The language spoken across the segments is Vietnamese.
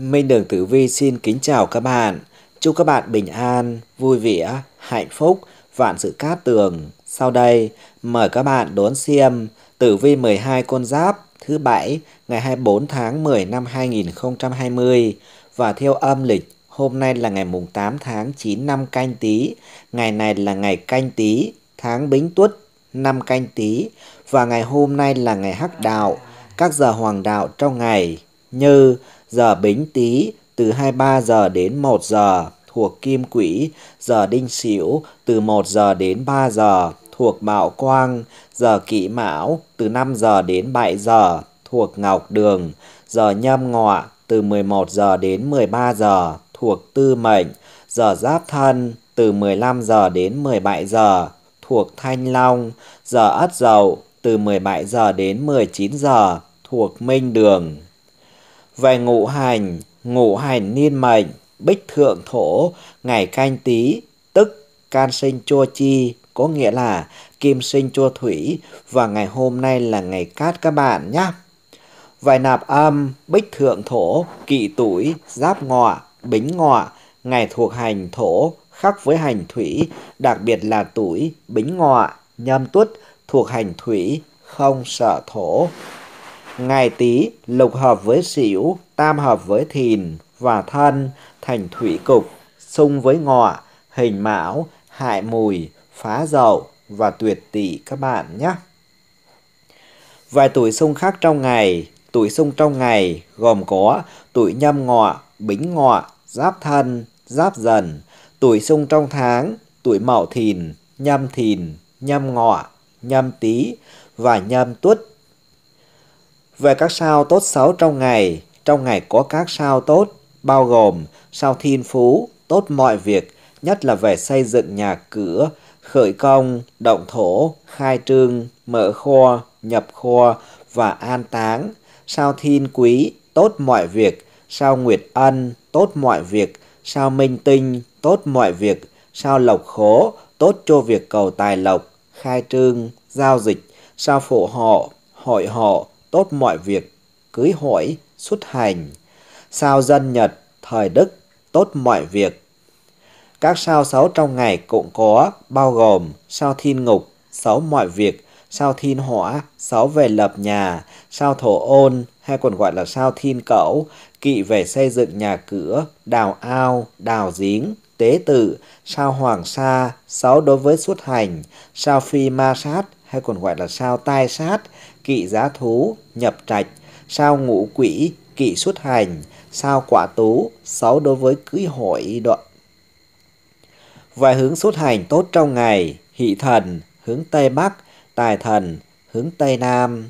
Minh Đường Tử Vi xin kính chào các bạn. Chúc các bạn bình an, vui vẻ, hạnh phúc, vạn sự cát tường. Sau đây, mời các bạn đón xem Tử Vi 12 con giáp thứ bảy ngày 24 tháng 10 năm 2020 và theo âm lịch hôm nay là ngày mùng 8 tháng 9 năm canh tí, ngày này là ngày canh tí, tháng bính tuất năm canh tí và ngày hôm nay là ngày hắc đạo, các giờ hoàng đạo trong ngày như giờ bính tý từ 23 giờ đến 1 giờ thuộc kim quỹ, giờ đinh sửu từ 1 giờ đến 3 giờ thuộc mão quang, giờ kỷ mão từ 5 giờ đến 7 giờ thuộc ngọc đường, giờ nhâm ngọ từ 11 giờ đến 13 giờ thuộc tư mệnh, giờ giáp thân từ 15 giờ đến 17 giờ thuộc thanh long, giờ ất dậu từ 17 giờ đến 19 giờ thuộc minh đường về ngũ hành, ngũ hành niên mệnh, bích thượng thổ, ngày canh tí, tức can sinh chua chi, có nghĩa là kim sinh chua thủy và ngày hôm nay là ngày cát các bạn nhé. Vài nạp âm, bích thượng thổ, kỵ tuổi, giáp ngọ, bính ngọ, ngày thuộc hành thổ, khắc với hành thủy, đặc biệt là tuổi, bính ngọ, nhâm tuất, thuộc hành thủy, không sợ thổ ngày Tý lục hợp với Sửu, tam hợp với Thìn và Thân thành thủy cục, xung với Ngọ, Hình Mão, Hại Mùi, Phá Dậu và Tuyệt Tỵ các bạn nhé. Vài tuổi xung khác trong ngày, tuổi xung trong ngày gồm có tuổi Nhâm Ngọ, Bính Ngọ, Giáp Thân, Giáp Dần, tuổi xung trong tháng, tuổi Mậu Thìn, Nhâm Thìn, Nhâm Ngọ, Nhâm Tý và Nhâm Tuất về các sao tốt xấu trong ngày, trong ngày có các sao tốt, bao gồm sao thiên phú, tốt mọi việc, nhất là về xây dựng nhà cửa, khởi công, động thổ, khai trương, mở kho, nhập kho và an táng, sao thiên quý, tốt mọi việc, sao nguyệt ân, tốt mọi việc, sao minh tinh, tốt mọi việc, sao lộc khố, tốt cho việc cầu tài lộc, khai trương, giao dịch, sao phụ họ hội hộ, tốt mọi việc, cưới hỏi, xuất hành. Sao dân Nhật, thời Đức, tốt mọi việc. Các sao xấu trong ngày cũng có, bao gồm sao thiên ngục, xấu mọi việc, sao thiên hỏa, xấu về lập nhà, sao thổ ôn hay còn gọi là sao thiên cẩu, kỵ về xây dựng nhà cửa, đào ao, đào giếng, tế tự, sao hoàng sa, xấu đối với xuất hành, sao phi ma sát hay còn gọi là sao tai sát, kỵ giá thú, nhập trạch, sao ngũ quỷ, kỵ xuất hành, sao quả tú, xấu đối với cưới hội đoạn. Và hướng xuất hành tốt trong ngày, hỷ thần, hướng Tây Bắc, tài thần, hướng Tây Nam.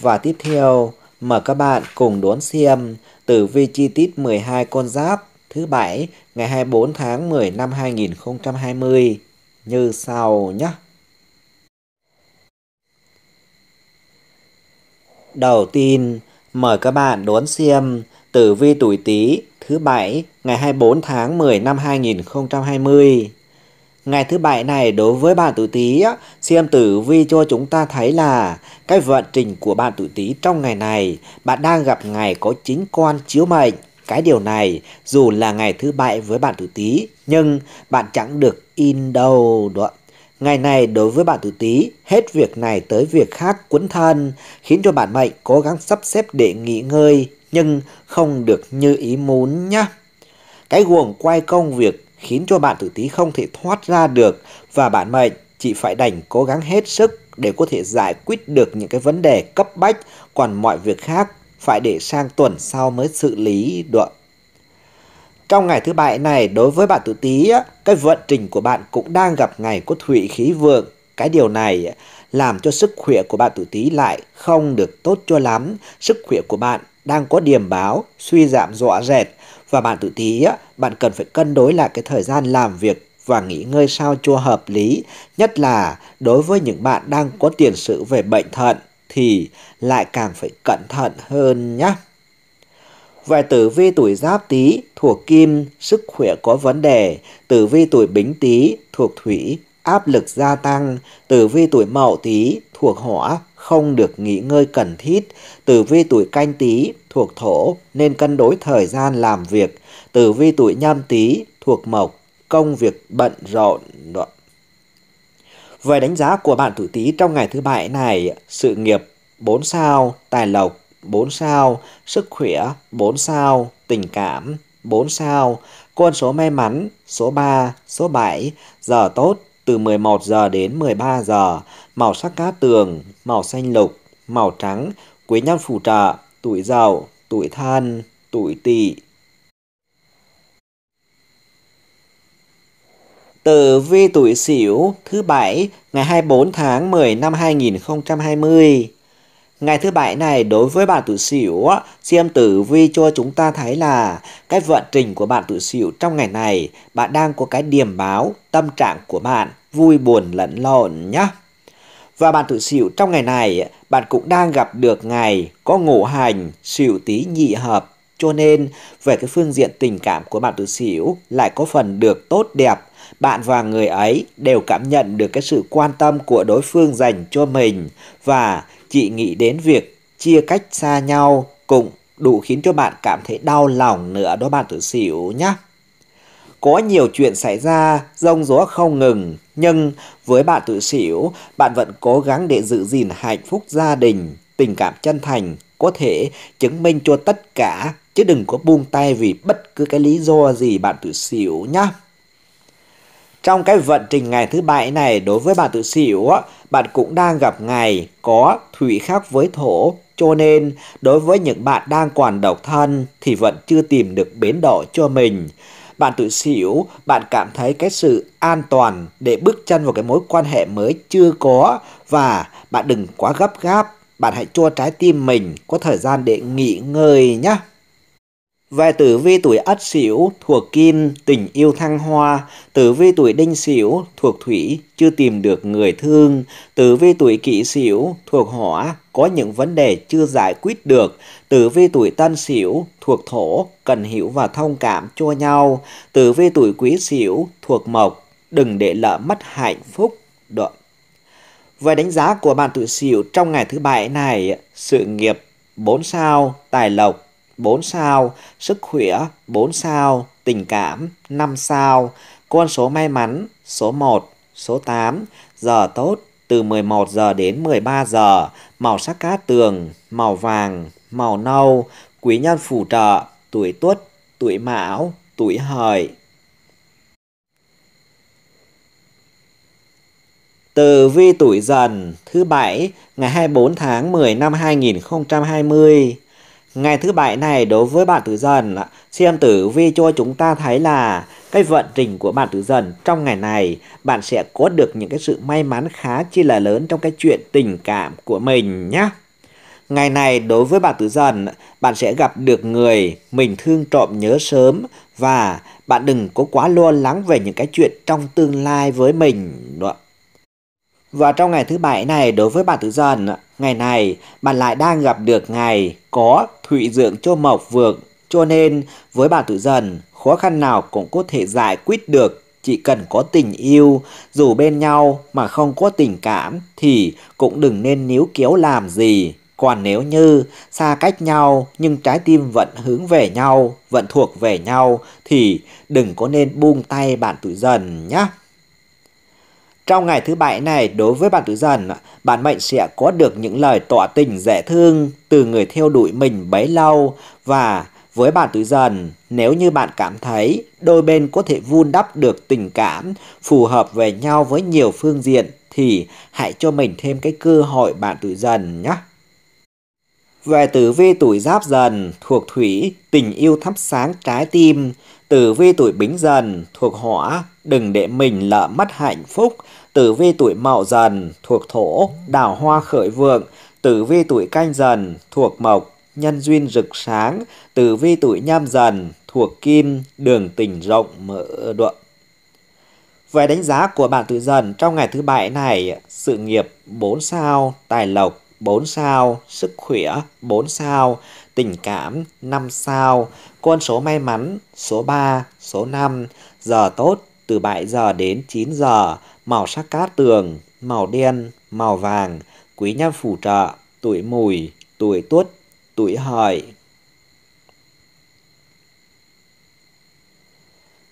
Và tiếp theo, mời các bạn cùng đón xem tử vi chi tiết 12 con giáp thứ bảy ngày 24 tháng 10 năm 2020 như sau nhé. Đầu tiên, mời các bạn đón xem tử vi tuổi Tý thứ Bảy ngày 24 tháng 10 năm 2020. Ngày thứ Bảy này đối với bạn tuổi Tý, xem tử vi cho chúng ta thấy là cái vận trình của bạn tuổi Tý trong ngày này, bạn đang gặp ngày có chính quan chiếu mệnh. Cái điều này dù là ngày thứ Bảy với bạn tuổi Tý, nhưng bạn chẳng được in đâu đó Ngày này đối với bạn tử tí, hết việc này tới việc khác cuốn thân, khiến cho bạn mệnh cố gắng sắp xếp để nghỉ ngơi, nhưng không được như ý muốn nhé. Cái guồng quay công việc khiến cho bạn tử tí không thể thoát ra được và bạn mệnh chỉ phải đành cố gắng hết sức để có thể giải quyết được những cái vấn đề cấp bách, còn mọi việc khác phải để sang tuần sau mới xử lý được. Trong ngày thứ bảy này, đối với bạn tự tí, cái vận trình của bạn cũng đang gặp ngày có thủy khí vượng. Cái điều này làm cho sức khỏe của bạn tự tý lại không được tốt cho lắm. Sức khỏe của bạn đang có điểm báo suy giảm rõ rệt và bạn tự tí bạn cần phải cân đối lại cái thời gian làm việc và nghỉ ngơi sao cho hợp lý, nhất là đối với những bạn đang có tiền sự về bệnh thận thì lại càng phải cẩn thận hơn nhé. Vài tử vi tuổi giáp tý thuộc kim, sức khỏe có vấn đề. Tử vi tuổi bính tý thuộc thủy, áp lực gia tăng. Tử vi tuổi mậu tý thuộc hỏa, không được nghỉ ngơi cần thiết. Tử vi tuổi canh tý thuộc thổ nên cân đối thời gian làm việc. Tử vi tuổi nhâm tý thuộc mộc, công việc bận rộn. Về đánh giá của bạn tuổi tý trong ngày thứ bảy này, sự nghiệp 4 sao, tài lộc 4 sao, sức khỏe 4 sao, tình cảm 4 sao, con số may mắn số 3, số 7, giờ tốt từ 11 giờ đến 13 giờ, màu sắc cát tường, màu xanh lục, màu trắng, quý nhân phù trợ, tuổi giàu, tuổi thân, tuổi tỵ. Tử vi tuổi Sửu thứ bảy ngày 24 tháng 10 năm 2020. Ngày thứ bảy này đối với bạn tự xỉu, xem tử vi cho chúng ta thấy là cái vận trình của bạn tự xỉu trong ngày này, bạn đang có cái điểm báo tâm trạng của bạn vui buồn lẫn lộn nhé. Và bạn tự xỉu trong ngày này, bạn cũng đang gặp được ngày có ngũ hành, xỉu tý nhị hợp. Cho nên, về cái phương diện tình cảm của bạn tự xỉu lại có phần được tốt đẹp, bạn và người ấy đều cảm nhận được cái sự quan tâm của đối phương dành cho mình và chị nghĩ đến việc chia cách xa nhau cũng đủ khiến cho bạn cảm thấy đau lòng nữa đó bạn tự xỉu nhé. Có nhiều chuyện xảy ra, rông gió không ngừng, nhưng với bạn tự xỉu, bạn vẫn cố gắng để giữ gìn hạnh phúc gia đình, tình cảm chân thành, có thể chứng minh cho tất cả, chứ đừng có buông tay vì bất cứ cái lý do gì bạn tự xỉu nhá. Trong cái vận trình ngày thứ bảy này đối với bạn tự xỉu, bạn cũng đang gặp ngày có thủy khắc với thổ. Cho nên, đối với những bạn đang còn độc thân thì vẫn chưa tìm được bến đỗ cho mình. Bạn tự xỉu, bạn cảm thấy cái sự an toàn để bước chân vào cái mối quan hệ mới chưa có và bạn đừng quá gấp gáp. Bạn hãy cho trái tim mình có thời gian để nghỉ ngơi nhé. Về tử vi tuổi Ất Sửu thuộc Kim, tình yêu thăng hoa, tử vi tuổi Đinh Sửu thuộc Thủy, chưa tìm được người thương, tử vi tuổi Kỷ Sửu thuộc Hỏa, có những vấn đề chưa giải quyết được, tử vi tuổi Tân Sửu thuộc Thổ, cần hiểu và thông cảm cho nhau, tử vi tuổi Quý Sửu thuộc Mộc, đừng để lỡ mất hạnh phúc. Đợi. Về đánh giá của bạn tuổi Sửu trong ngày thứ bảy này, sự nghiệp 4 sao, tài lộc 4 sao, sức khỏe 4 sao, tình cảm 5 sao, con số may mắn số 1, số 8, giờ tốt từ 11 giờ đến 13 giờ, màu sắc cát tường, màu vàng, màu nâu, quý nhân phù trợ, tuổi tuất, tuổi mão, tuổi hợi. Từ vi tuổi dần thứ bảy ngày 24 tháng 10 năm 2020 Ngày thứ bảy này đối với bạn tử dần, xem tử vi cho chúng ta thấy là cái vận trình của bạn tử dần trong ngày này, bạn sẽ có được những cái sự may mắn khá chi là lớn trong cái chuyện tình cảm của mình nhé. Ngày này đối với bạn tử dần, bạn sẽ gặp được người mình thương trộm nhớ sớm và bạn đừng có quá lo lắng về những cái chuyện trong tương lai với mình. Đúng không? Và trong ngày thứ bảy này đối với bạn tự dần, ngày này bạn lại đang gặp được ngày có thụy dượng cho mộc vượng. Cho nên với bạn tự dần, khó khăn nào cũng có thể giải quyết được chỉ cần có tình yêu, dù bên nhau mà không có tình cảm thì cũng đừng nên níu kéo làm gì. Còn nếu như xa cách nhau nhưng trái tim vẫn hướng về nhau, vẫn thuộc về nhau thì đừng có nên buông tay bạn tự dần nhé. Trong ngày thứ bảy này, đối với bạn tuổi dần, bạn mệnh sẽ có được những lời tỏ tình dễ thương từ người theo đuổi mình bấy lâu và với bạn tuổi dần, nếu như bạn cảm thấy đôi bên có thể vun đắp được tình cảm phù hợp về nhau với nhiều phương diện thì hãy cho mình thêm cái cơ hội bạn tuổi dần nhé. Về tử vi tuổi giáp dần, thuộc thủy, tình yêu thắp sáng trái tim, Tử vi tuổi bính dần thuộc hỏa, đừng để mình lỡ mất hạnh phúc. Tử vi tuổi mậu dần thuộc thổ, đào hoa khởi vượng. Tử vi tuổi canh dần thuộc mộc, nhân duyên rực sáng. Tử vi tuổi nhâm dần thuộc kim, đường tình rộng mở đoạn. Về đánh giá của bạn tuổi dần trong ngày thứ bảy này, sự nghiệp 4 sao, tài lộc 4 sao, sức khỏe 4 sao, tình cảm 5 sao, con số may mắn số 3, số 5, giờ tốt từ 7 giờ đến 9 giờ, màu sắc cát tường, màu đen, màu vàng, quý nhân phù trợ, tuổi mùi, tuổi tuất, tuổi hợi.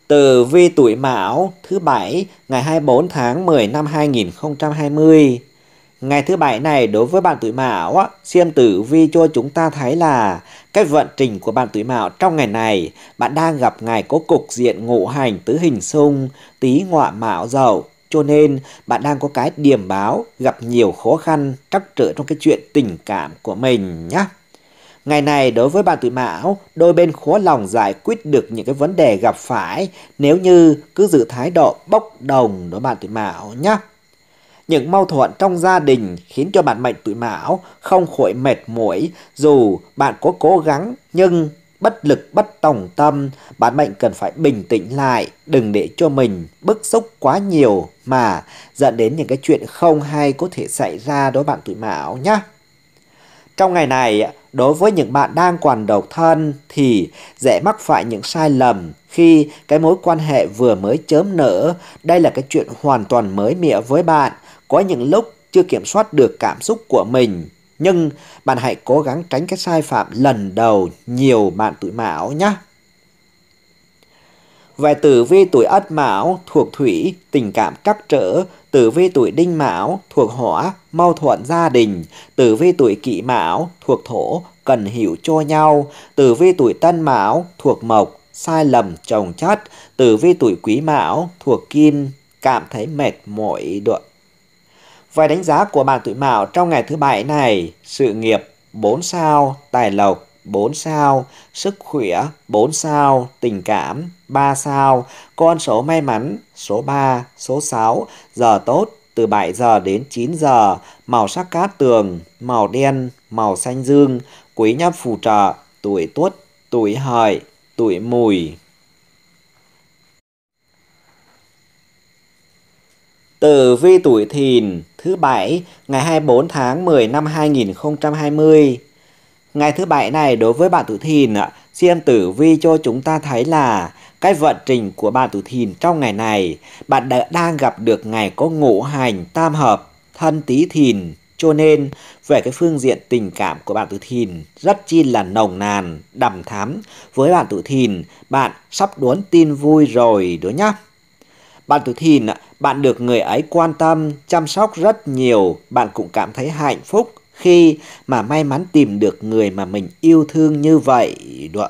Từ vi tuổi Mão thứ bảy ngày 24 tháng 10 năm 2020 Ngày thứ bảy này đối với bạn tuổi mão, xem tử vi cho chúng ta thấy là cái vận trình của bạn tuổi mão trong ngày này, bạn đang gặp ngày có cục diện ngũ hành tứ hình xung, tý ngọ mão dậu, cho nên bạn đang có cái điểm báo gặp nhiều khó khăn, trắc trở trong cái chuyện tình cảm của mình nhé. Ngày này đối với bạn tuổi mão, đôi bên khó lòng giải quyết được những cái vấn đề gặp phải nếu như cứ giữ thái độ bốc đồng đối bạn tuổi mão nhé. Những mâu thuẫn trong gia đình khiến cho bạn mệnh tuổi mão không khỏi mệt mỏi dù bạn có cố gắng nhưng bất lực bất tòng tâm, bạn mệnh cần phải bình tĩnh lại, đừng để cho mình bức xúc quá nhiều mà dẫn đến những cái chuyện không hay có thể xảy ra đối bạn tuổi mão nhé. Trong ngày này, đối với những bạn đang còn độc thân thì dễ mắc phải những sai lầm khi cái mối quan hệ vừa mới chớm nở. Đây là cái chuyện hoàn toàn mới mẻ với bạn. Có những lúc chưa kiểm soát được cảm xúc của mình, nhưng bạn hãy cố gắng tránh cái sai phạm lần đầu nhiều bạn tuổi mão nhé. Về tử vi tuổi ất mão thuộc thủy, tình cảm trắc trở, tử vi tuổi đinh mão thuộc hỏa, mau thuận gia đình, tử vi tuổi kỷ mão thuộc thổ, cần hiểu cho nhau, tử vi tuổi tân mão thuộc mộc, sai lầm trồng chất, tử vi tuổi quý mão thuộc kim, cảm thấy mệt mỏi được Vài đánh giá của bạn tuổi mão trong ngày thứ bảy này, sự nghiệp 4 sao, tài lộc 4 sao, sức khỏe 4 sao, tình cảm 3 sao, con số may mắn số 3, số 6, giờ tốt từ 7 giờ đến 9 giờ, màu sắc cát tường, màu đen, màu xanh dương, quý nhân phù trợ, tuổi tuất, tuổi hợi, tuổi mùi. Tử vi tuổi thìn thứ Bảy, ngày 24 tháng 10 năm 2020. Ngày thứ Bảy này đối với bạn tuổi thìn, Diêm tử vi cho chúng ta thấy là cái vận trình của bạn tuổi thìn trong ngày này, bạn đã đang gặp được ngày có ngũ hành tam hợp, thân tí thìn, cho nên về cái phương diện tình cảm của bạn tuổi thìn rất chi là nồng nàn, đầm thắm. Với bạn tuổi thìn, bạn sắp đón tin vui rồi đó nhá. Bạn tuổi thìn, bạn được người ấy quan tâm, chăm sóc rất nhiều, bạn cũng cảm thấy hạnh phúc khi mà may mắn tìm được người mà mình yêu thương như vậy. Được.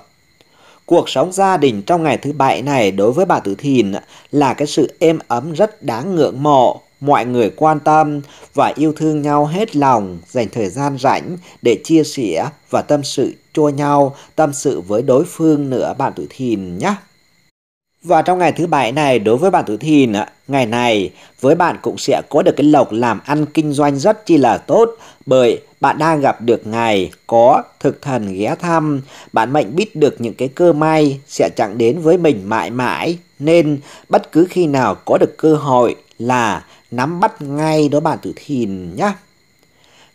Cuộc sống gia đình trong ngày thứ bảy này đối với bà Tử Thìn là cái sự êm ấm rất đáng ngưỡng mộ. Mọi người quan tâm và yêu thương nhau hết lòng, dành thời gian rảnh để chia sẻ và tâm sự cho nhau, tâm sự với đối phương nữa bạn Tử Thìn nhé. Và trong ngày thứ bảy này đối với bạn tuổi thìn, ngày này với bạn cũng sẽ có được cái lộc làm ăn kinh doanh rất chi là tốt bởi bạn đang gặp được ngày có thực thần ghé thăm, bạn mệnh biết được những cái cơ may sẽ chẳng đến với mình mãi mãi nên bất cứ khi nào có được cơ hội là nắm bắt ngay đó bạn tuổi thìn nhé.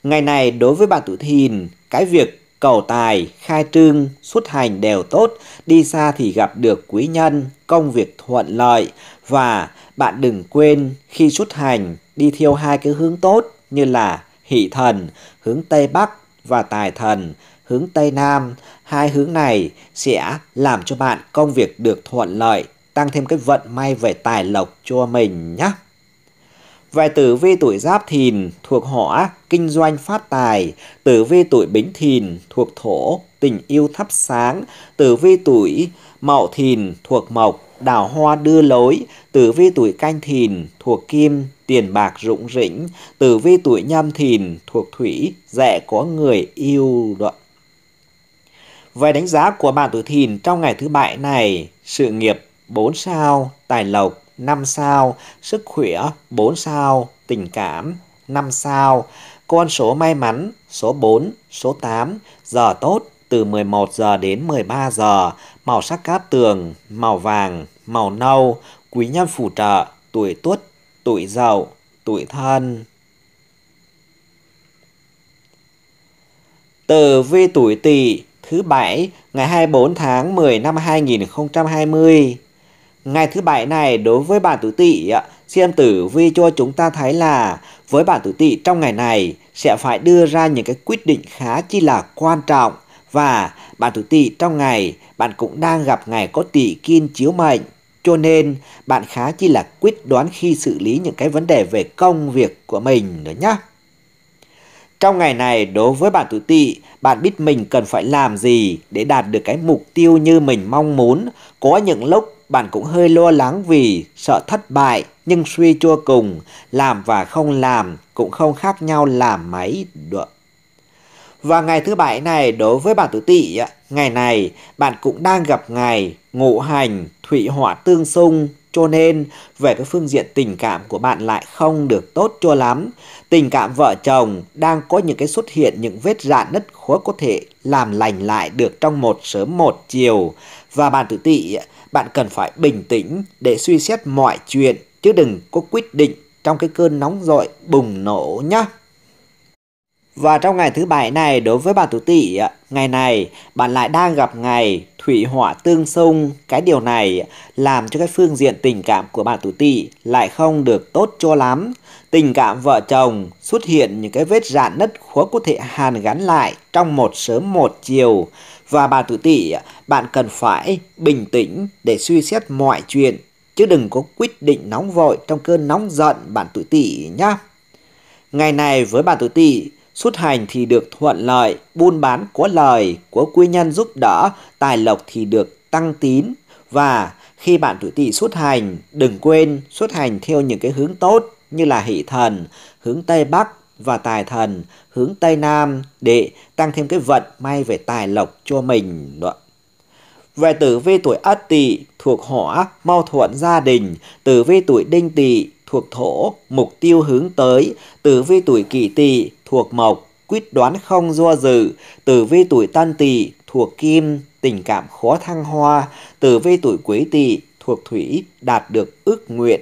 Ngày này đối với bạn tuổi thìn, cái việc cầu tài, khai trương, xuất hành đều tốt, đi xa thì gặp được quý nhân, công việc thuận lợi và bạn đừng quên khi xuất hành đi theo hai cái hướng tốt như là hỷ thần hướng Tây Bắc và tài thần hướng Tây Nam. Hai hướng này sẽ làm cho bạn công việc được thuận lợi, tăng thêm cái vận may về tài lộc cho mình nhé. Về tử vi tuổi giáp thìn thuộc hỏa, kinh doanh phát tài. Tử vi tuổi bính thìn thuộc thổ, tình yêu thắp sáng. Tử vi tuổi mậu thìn thuộc mộc, đào hoa đưa lối. Tử vi tuổi canh thìn thuộc kim, tiền bạc rụng rĩnh. Tử vi tuổi nhâm thìn thuộc thủy, dễ có người yêu đoạn. Về đánh giá của bạn tuổi thìn trong ngày thứ bảy này, sự nghiệp 4 sao, tài lộc 5 sao, sức khỏe 4 sao, tình cảm 5 sao, con số may mắn số 4, số 8, giờ tốt từ 11 giờ đến 13 giờ, màu sắc cát tường, màu vàng, màu nâu, quý nhân phù trợ, tuổi tuất, tuổi dậu, tuổi thân. từ vi tuổi Tỵ thứ bảy ngày 24 tháng 10 năm 2020. Ngày thứ bảy này đối với bản tử tỵ, xem tử vi cho chúng ta thấy là với bản tử tỵ trong ngày này sẽ phải đưa ra những cái quyết định khá chi là quan trọng và bạn tử tỵ trong ngày bạn cũng đang gặp ngày có tỵ kim chiếu mệnh cho nên bạn khá chi là quyết đoán khi xử lý những cái vấn đề về công việc của mình nữa nhé. Trong ngày này đối với bạn tuổi tỵ, bạn biết mình cần phải làm gì để đạt được cái mục tiêu như mình mong muốn. Có những lúc bạn cũng hơi lo lắng vì sợ thất bại nhưng suy cho cùng làm và không làm cũng không khác nhau làm mấy được. Và ngày thứ bảy này đối với bạn tử tỵ, ngày này bạn cũng đang gặp ngày ngũ hành, thủy hỏa tương xung, cho nên về cái phương diện tình cảm của bạn lại không được tốt cho lắm. Tình cảm vợ chồng đang có những cái xuất hiện những vết rạn nứt khó có thể làm lành lại được trong một sớm một chiều và bạn tự tị, bạn cần phải bình tĩnh để suy xét mọi chuyện chứ đừng có quyết định trong cái cơn nóng dội bùng nổ nhá. Và trong ngày thứ bảy này đối với bạn tuổi tỵ, ngày này bạn lại đang gặp ngày thủy hỏa tương xung, cái điều này làm cho cái phương diện tình cảm của bạn tuổi tỵ lại không được tốt cho lắm. Tình cảm vợ chồng xuất hiện những cái vết rạn nứt khó có thể hàn gắn lại trong một sớm một chiều và bà tự tỷ bạn cần phải bình tĩnh để suy xét mọi chuyện chứ đừng có quyết định nóng vội trong cơn nóng giận bạn tự tỷ nhá. Ngày này với bạn tự tỷ, xuất hành thì được thuận lợi, buôn bán có lời, của quý nhân giúp đỡ, tài lộc thì được tăng tín và khi bạn tự tỷ xuất hành, đừng quên xuất hành theo những cái hướng tốt như là hỷ thần, hướng Tây Bắc, và tài thần hướng Tây Nam để tăng thêm cái vận may về tài lộc cho mình. Đó. Về tử vi tuổi Ất Tỵ thuộc hỏa, mau thuận gia đình, tử vi tuổi Đinh Tỵ thuộc thổ, mục tiêu hướng tới, tử vi tuổi Kỷ Tỵ thuộc mộc, quyết đoán không do dự, tử vi tuổi Tân Tỵ thuộc kim, tình cảm khó thăng hoa, tử vi tuổi Quý Tỵ thuộc thủy, đạt được ước nguyện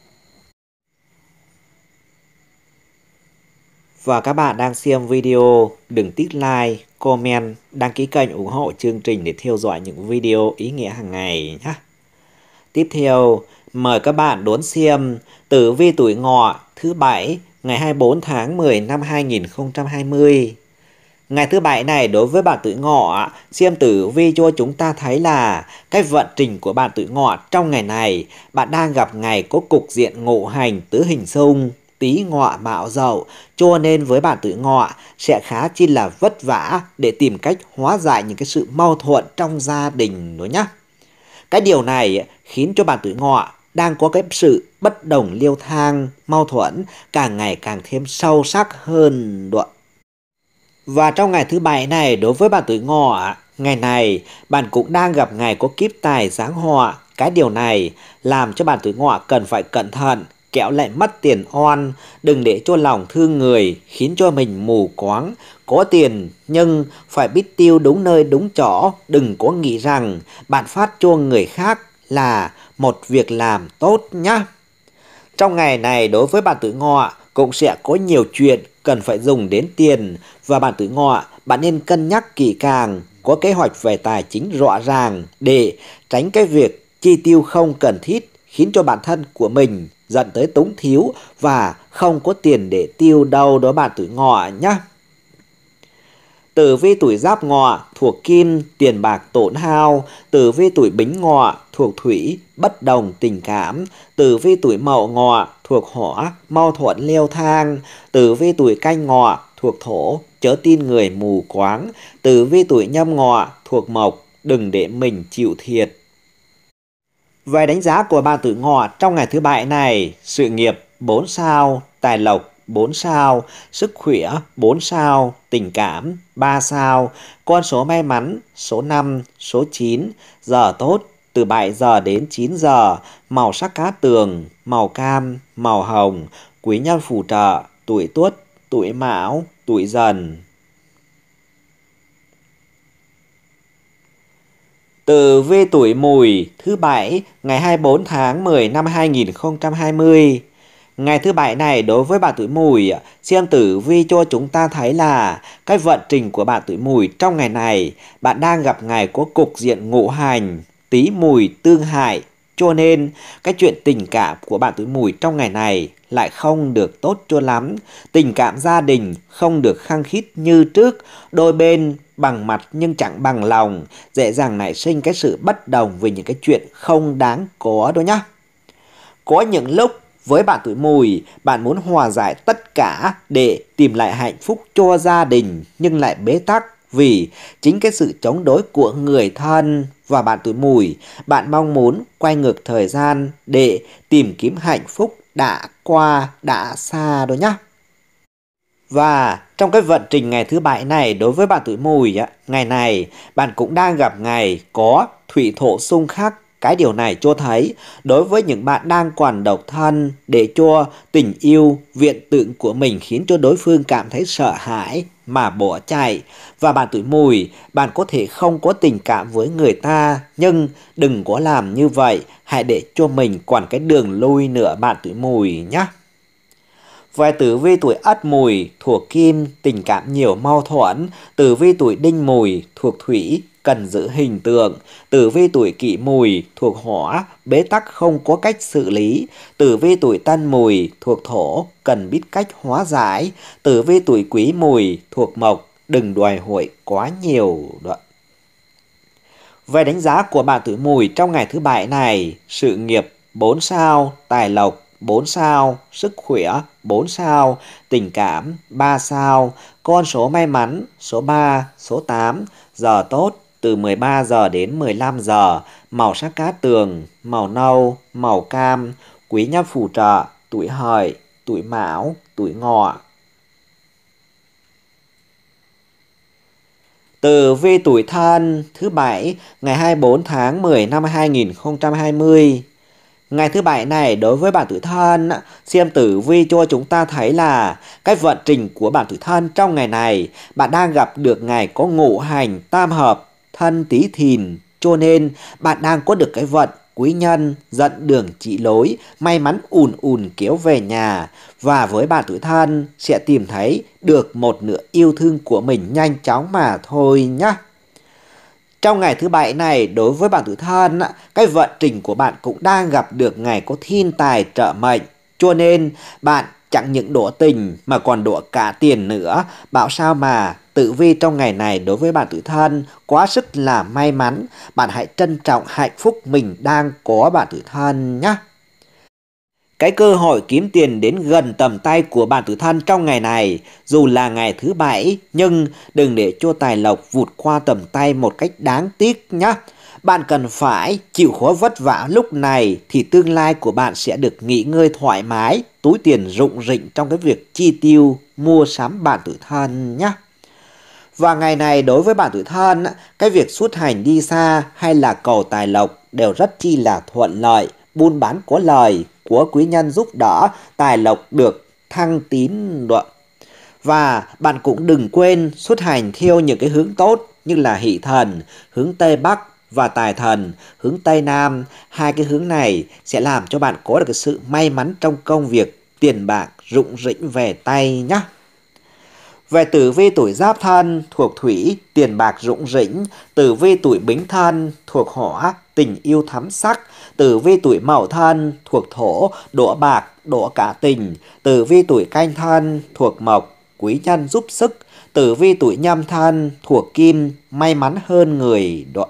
Và các bạn đang xem video, đừng tích like, comment, đăng ký kênh ủng hộ chương trình để theo dõi những video ý nghĩa hàng ngày nhé. Tiếp theo, mời các bạn đón xem tử vi tuổi ngọ thứ bảy ngày 24 tháng 10 năm 2020. Ngày thứ bảy này đối với bạn tuổi ngọ, xem tử vi cho chúng ta thấy là cái vận trình của bạn tuổi ngọ trong ngày này, bạn đang gặp ngày có cục diện ngộ hành tứ hình xung tí ngọ mạo dậu, cho nên với bạn tuổi ngọ sẽ khá chi là vất vả để tìm cách hóa giải những cái sự mâu thuẫn trong gia đình nữa nhé. Cái điều này khiến cho bạn tuổi ngọ đang có cái sự bất đồng liêu thang, mâu thuẫn càng ngày càng thêm sâu sắc hơn đoạn. Và trong ngày thứ bảy này đối với bạn tuổi ngọ, ngày này bạn cũng đang gặp ngày có kiếp tài giáng họa. Cái điều này làm cho bạn tuổi ngọ cần phải cẩn thận kẹo lại mất tiền oan, đừng để cho lòng thương người, khiến cho mình mù quáng. Có tiền, nhưng phải biết tiêu đúng nơi đúng chỗ, đừng có nghĩ rằng bạn phát cho người khác là một việc làm tốt nhá. Trong ngày này đối với bạn tự ngọ cũng sẽ có nhiều chuyện cần phải dùng đến tiền và bạn tự ngọ bạn nên cân nhắc kỹ càng, có kế hoạch về tài chính rõ ràng để tránh cái việc chi tiêu không cần thiết khiến cho bản thân của mình dần tới túng thiếu và không có tiền để tiêu đâu đó bạn tuổi ngọ nhá. Tử vi tuổi giáp ngọ thuộc kim, tiền bạc tổn hao. Tử vi tuổi bính ngọ thuộc thủy, bất đồng tình cảm. Tử vi tuổi mậu ngọ thuộc hỏa, mau thuận leo thang. Tử vi tuổi canh ngọ thuộc thổ, chớ tin người mù quáng. Tử vi tuổi nhâm ngọ thuộc mộc, đừng để mình chịu thiệt. Về đánh giá của ba tử ngọ trong ngày thứ bảy này, sự nghiệp 4 sao, tài lộc 4 sao, sức khỏe 4 sao, tình cảm 3 sao, con số may mắn số 5, số 9, giờ tốt từ 7 giờ đến 9 giờ, màu sắc cá tường, màu cam, màu hồng, quý nhân phù trợ, tuổi tuất, tuổi mão, tuổi dần. Từ vi tuổi mùi thứ bảy ngày 24 tháng 10 năm 2020. Ngày thứ bảy này đối với bạn tuổi mùi, xem tử vi cho chúng ta thấy là cái vận trình của bạn tuổi mùi trong ngày này, bạn đang gặp ngày có cục diện ngũ hành, tí mùi tương hại, cho nên cái chuyện tình cảm của bạn tuổi mùi trong ngày này lại không được tốt cho lắm, tình cảm gia đình không được khăng khít như trước, đôi bên bằng mặt nhưng chẳng bằng lòng, dễ dàng nảy sinh cái sự bất đồng về những cái chuyện không đáng có đó nhá. Có những lúc với bạn tuổi mùi, bạn muốn hòa giải tất cả để tìm lại hạnh phúc cho gia đình nhưng lại bế tắc vì chính cái sự chống đối của người thân và bạn tuổi mùi, bạn mong muốn quay ngược thời gian để tìm kiếm hạnh phúc đã qua, đã xa rồi nhá. Và trong cái vận trình ngày thứ bảy này đối với bạn tuổi mùi, ngày này bạn cũng đang gặp ngày có thủy thổ xung khắc. Cái điều này cho thấy đối với những bạn đang còn độc thân để cho tình yêu viện tượng của mình khiến cho đối phương cảm thấy sợ hãi, mà bỏ chạy. Và bạn tuổi mùi, bạn có thể không có tình cảm với người ta, nhưng đừng có làm như vậy, hãy để cho mình còn cái đường lui nữa bạn tuổi mùi nhé. Về tử vi tuổi ất mùi, thuộc kim, tình cảm nhiều mâu thuẫn. Tử vi tuổi đinh mùi, thuộc thủy, cần giữ hình tượng. Tử vi tuổi kỷ mùi thuộc hỏa, bế tắc không có cách xử lý. Tử vi tuổi tân mùi thuộc thổ, cần biết cách hóa giải. Tử vi tuổi quý mùi thuộc mộc, đừng đòi hội quá nhiều. đoạn Về đánh giá của bạn tuổi mùi trong ngày thứ bảy này, sự nghiệp 4 sao, tài lộc 4 sao, sức khỏe 4 sao, tình cảm 3 sao, con số may mắn số 3, số 8, giờ tốt từ 13 giờ đến 15 giờ, màu sắc cá tường, màu nâu, màu cam, quý nhân phù trợ, tuổi hợi, tuổi mão, tuổi ngọ. Từ vi tuổi thân thứ bảy ngày 24 tháng 10 năm 2020. Ngày thứ bảy này đối với bản tuổi thân, xem tử vi cho chúng ta thấy là cái vận trình của bản tuổi thân trong ngày này, bạn đang gặp được ngày có ngũ hành tam hợp thân tí thìn, cho nên bạn đang có được cái vận quý nhân, dẫn đường trị lối, may mắn ùn ùn kéo về nhà và với bạn tuổi thân sẽ tìm thấy được một nửa yêu thương của mình nhanh chóng mà thôi nhá. Trong ngày thứ bảy này, đối với bạn tuổi thân, cái vận trình của bạn cũng đang gặp được ngày có thiên tài trợ mệnh. Cho nên, bạn chẳng những đổ tình mà còn đổ cả tiền nữa. Bảo sao mà Tử vi trong ngày này đối với bạn tự thân quá sức là may mắn. Bạn hãy trân trọng hạnh phúc mình đang có bạn tự thân nhé. Cái cơ hội kiếm tiền đến gần tầm tay của bạn tử thân trong ngày này, dù là ngày thứ bảy, nhưng đừng để cho tài lộc vụt qua tầm tay một cách đáng tiếc nhé. Bạn cần phải chịu khó vất vả lúc này thì tương lai của bạn sẽ được nghỉ ngơi thoải mái, túi tiền rụng rịnh trong cái việc chi tiêu, mua sắm bạn tuổi thân nhé. Và ngày này đối với bạn tuổi thân, cái việc xuất hành đi xa hay là cầu tài lộc đều rất chi là thuận lợi, buôn bán có lời, của quý nhân giúp đỡ, tài lộc được thăng tín đoạn. Và bạn cũng đừng quên xuất hành theo những cái hướng tốt như là hỷ thần, hướng Tây Bắc, và tài thần hướng Tây Nam, hai cái hướng này sẽ làm cho bạn có được cái sự may mắn trong công việc, tiền bạc rụng rĩnh về tay nhé. Về tử vi tuổi giáp thân thuộc thủy, tiền bạc rụng rĩnh, tử vi tuổi bính thân thuộc hỏa, tình yêu thắm sắc, tử vi tuổi mậu thân thuộc thổ, đỗ bạc, đỗ cả tình, tử vi tuổi canh thân thuộc mộc, quý nhân giúp sức, tử vi tuổi nhâm thân thuộc kim, may mắn hơn người, đoạn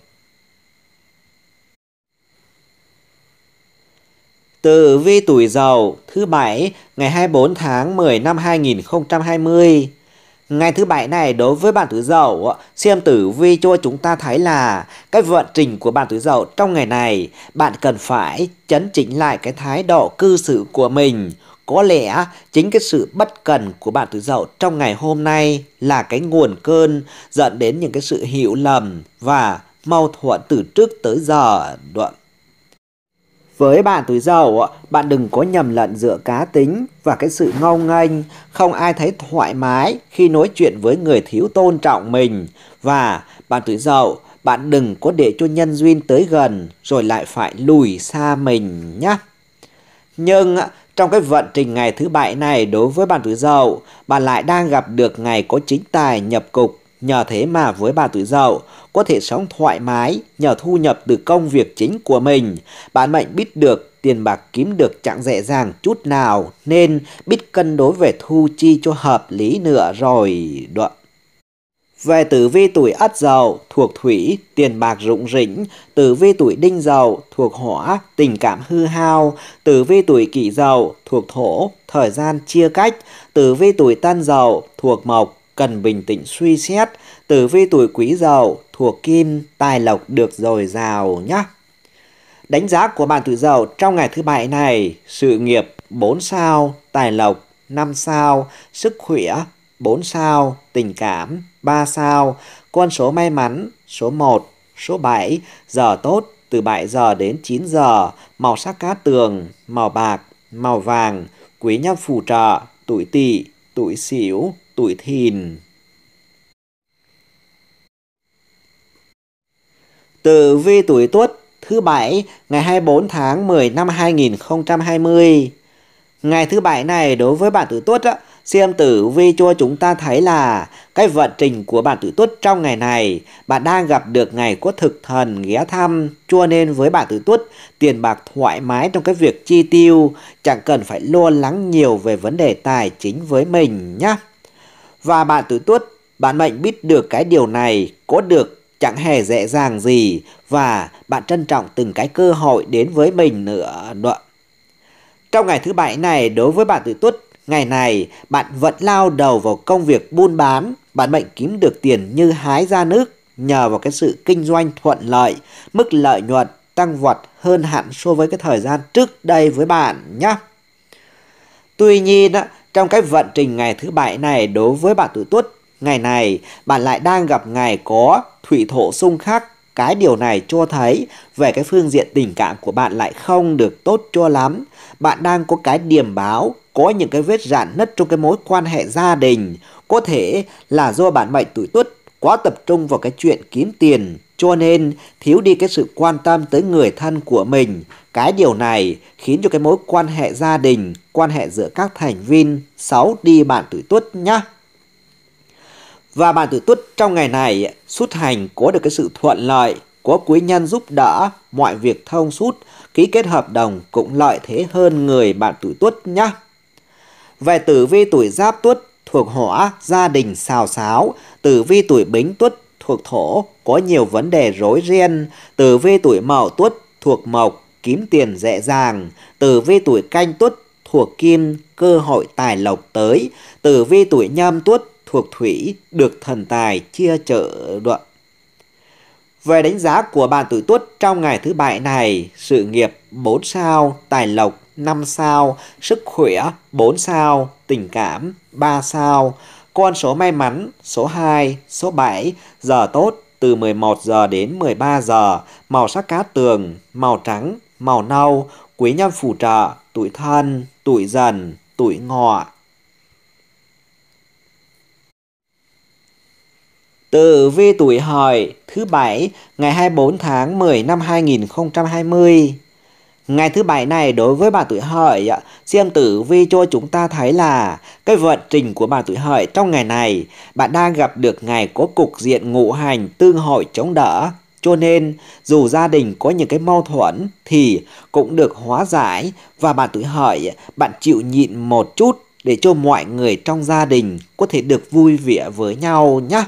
Tử vi tuổi dậu thứ bảy ngày 24 tháng 10 năm 2020. Ngày thứ bảy này đối với bạn tuổi dậu, xem tử vi cho chúng ta thấy là cái vận trình của bạn tuổi dậu trong ngày này, bạn cần phải chấn chỉnh lại cái thái độ cư xử của mình. Có lẽ chính cái sự bất cần của bạn tuổi dậu trong ngày hôm nay là cái nguồn cơn dẫn đến những cái sự hiểu lầm và mâu thuẫn từ trước tới giờ đoạn với bạn tuổi dậu, bạn đừng có nhầm lẫn giữa cá tính và cái sự ngông nghênh, không ai thấy thoải mái khi nói chuyện với người thiếu tôn trọng mình. Và bạn tuổi dậu, bạn đừng có để cho nhân duyên tới gần rồi lại phải lùi xa mình nhé. Nhưng trong cái vận trình ngày thứ bảy này đối với bạn tuổi dậu, bạn lại đang gặp được ngày có chính tài nhập cục Nhờ thế mà với bà tuổi dậu, có thể sống thoải mái nhờ thu nhập từ công việc chính của mình. Bạn mệnh biết được tiền bạc kiếm được chẳng dễ dàng chút nào nên biết cân đối về thu chi cho hợp lý nữa rồi. Đoạn. Về tử vi tuổi ất dậu thuộc thủy, tiền bạc rụng rỉnh, tử vi tuổi đinh dậu thuộc hỏa, tình cảm hư hao, tử vi tuổi kỷ dậu thuộc thổ, thời gian chia cách, tử vi tuổi tân dậu thuộc mộc, cần bình tĩnh suy xét, tử vi tuổi quý dậu, thuộc kim, tài lộc được dồi dào nhé. Đánh giá của bạn tuổi dậu trong ngày thứ bảy này, sự nghiệp 4 sao, tài lộc 5 sao, sức khỏe 4 sao, tình cảm 3 sao, con số may mắn số 1, số 7, giờ tốt từ 7 giờ đến 9 giờ, màu sắc cát tường, màu bạc, màu vàng, quý nhân phù trợ, tuổi tỵ, tuổi sửu, tuổi thìn. Tử vi tuổi Tuất thứ bảy ngày 24 tháng 10 năm 2020. Ngày thứ bảy này đối với bạn tuổi Tuất á, xem tử vi cho chúng ta thấy là cái vận trình của bạn tuổi Tuất trong ngày này, bạn đang gặp được ngày có thực thần ghé thăm, cho nên với bạn tuổi Tuất, tiền bạc thoải mái trong cái việc chi tiêu, chẳng cần phải lo lắng nhiều về vấn đề tài chính với mình nhé. Và bạn tứ tuất, bạn mệnh biết được cái điều này, có được chẳng hề dễ dàng gì và bạn trân trọng từng cái cơ hội đến với mình nữa. Trong ngày thứ bảy này, đối với bạn tự tuất, ngày này bạn vẫn lao đầu vào công việc buôn bán, bạn mệnh kiếm được tiền như hái ra nước nhờ vào cái sự kinh doanh thuận lợi, mức lợi nhuận tăng vọt hơn hẳn so với cái thời gian trước đây với bạn nhé. Tuy nhiên, trong cái vận trình ngày thứ bảy này đối với bạn tuổi tuất, ngày này bạn lại đang gặp ngày có thủy thổ xung khắc. Cái điều này cho thấy về cái phương diện tình cảm của bạn lại không được tốt cho lắm. Bạn đang có cái điểm báo, có những cái vết rạn nứt trong cái mối quan hệ gia đình. Có thể là do bạn mệnh tuổi tuất quá tập trung vào cái chuyện kiếm tiền cho nên thiếu đi cái sự quan tâm tới người thân của mình, cái điều này khiến cho cái mối quan hệ gia đình, quan hệ giữa các thành viên xấu đi bạn tuổi tuất nhá. Và bạn tuổi tuất trong ngày này xuất hành có được cái sự thuận lợi, có quý nhân giúp đỡ, mọi việc thông suốt, ký kết hợp đồng cũng lợi thế hơn người bạn tuổi tuất nhá. Về tử vi tuổi giáp tuất thuộc hỏa, gia đình xào xáo, tử vi tuổi bính tuất thuộc thổ, có nhiều vấn đề rối ren, tử vi tuổi mậu tuất thuộc mộc, kiếm tiền dễ dàng, tử vi tuổi canh tuất thuộc kim, cơ hội tài lộc tới, tử vi tuổi nhâm tuất thuộc thủy, được thần tài chia trợ đoạn. Về đánh giá của bạn tuổi tuất trong ngày thứ bảy này, sự nghiệp 4 sao, tài lộc 5 sao, sức khỏe 4 sao, tình cảm 3 sao, con số may mắn số 2, số 7, giờ tốt từ 11 giờ đến 13 giờ, màu sắc cá tường, màu trắng, màu nâu, quý nhân phù trợ, tuổi thân, tuổi dần, tuổi ngọ. Tử vi tuổi hợi thứ bảy ngày 24 tháng 10 năm 2020 Ngày thứ bảy này đối với bà tuổi hợi, xem tử vi cho chúng ta thấy là cái vận trình của bà tuổi hợi trong ngày này, bạn đang gặp được ngày có cục diện ngũ hành tương hội chống đỡ. Cho nên, dù gia đình có những cái mâu thuẫn thì cũng được hóa giải và bạn tuổi hợi, bạn chịu nhịn một chút để cho mọi người trong gia đình có thể được vui vẻ với nhau nhé.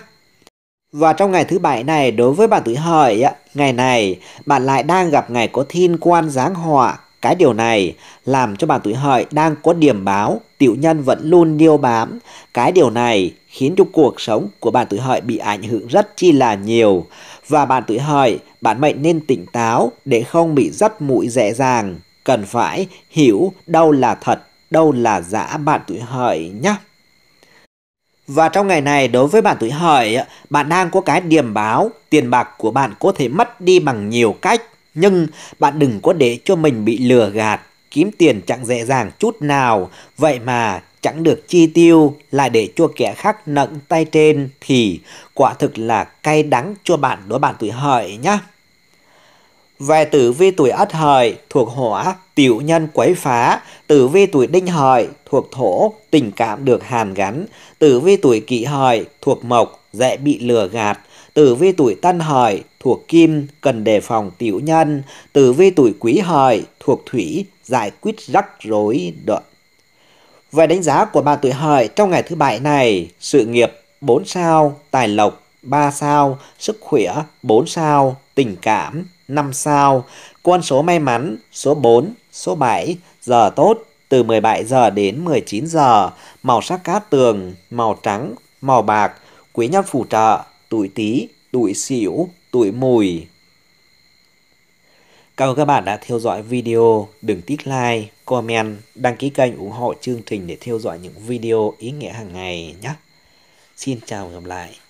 Và trong ngày thứ bảy này, đối với bạn tuổi hợi, ngày này bạn lại đang gặp ngày có thiên quan giáng họa. Cái điều này làm cho bạn tuổi hợi đang có điểm báo, tiểu nhân vẫn luôn điêu bám. Cái điều này khiến cho cuộc sống của bạn tuổi hợi bị ảnh hưởng rất chi là nhiều. Và bạn tuổi hợi, bạn mệnh nên tỉnh táo để không bị dắt mũi dễ dàng. Cần phải hiểu đâu là thật, đâu là giả bạn tuổi hợi nhé. Và trong ngày này đối với bạn tuổi hợi, bạn đang có cái điểm báo tiền bạc của bạn có thể mất đi bằng nhiều cách. Nhưng bạn đừng có để cho mình bị lừa gạt, kiếm tiền chẳng dễ dàng chút nào. Vậy mà chẳng được chi tiêu là để cho kẻ khác nặng tay trên thì quả thực là cay đắng cho bạn đối bạn tuổi hợi nhé. Về tử vi tuổi Ất Hợi thuộc hỏa, tiểu nhân quấy phá, tử vi tuổi Đinh Hợi thuộc thổ, tình cảm được hàn gắn, tử vi tuổi Kỷ Hợi thuộc mộc, dễ bị lừa gạt, tử vi tuổi Tân Hợi thuộc kim, cần đề phòng tiểu nhân, tử vi tuổi Quý Hợi thuộc thủy, giải quyết rắc rối đoạn. Về đánh giá của bạn tuổi Hợi trong ngày thứ bảy này, sự nghiệp 4 sao, tài lộc 3 sao, sức khỏe 4 sao, tình cảm 5 sao. Con số may mắn số 4, số 7, giờ tốt từ 17 giờ đến 19 giờ. Màu sắc cát tường, màu trắng, màu bạc, quý nhân phù trợ, tuổi Tý, tuổi Sửu, tuổi Mùi. Cảm ơn các bạn đã theo dõi video. Đừng tích like, comment, đăng ký kênh ủng hộ chương trình để theo dõi những video ý nghĩa hàng ngày nhé. Xin chào và gặp lại.